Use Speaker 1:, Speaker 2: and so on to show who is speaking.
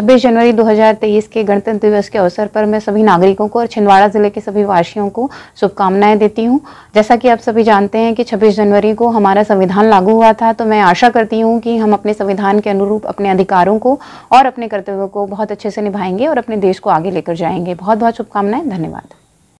Speaker 1: 26 जनवरी 2023 के गणतंत्र दिवस के अवसर पर मैं सभी नागरिकों को और छिंदवाड़ा ज़िले के सभी वासियों को शुभकामनाएं देती हूं जैसा कि आप सभी जानते हैं कि 26 जनवरी को हमारा संविधान लागू हुआ था तो मैं आशा करती हूं कि हम अपने संविधान के अनुरूप अपने अधिकारों को और अपने कर्तव्यों को बहुत अच्छे से निभाएंगे और अपने देश को आगे लेकर जाएंगे बहुत बहुत शुभकामनाएं धन्यवाद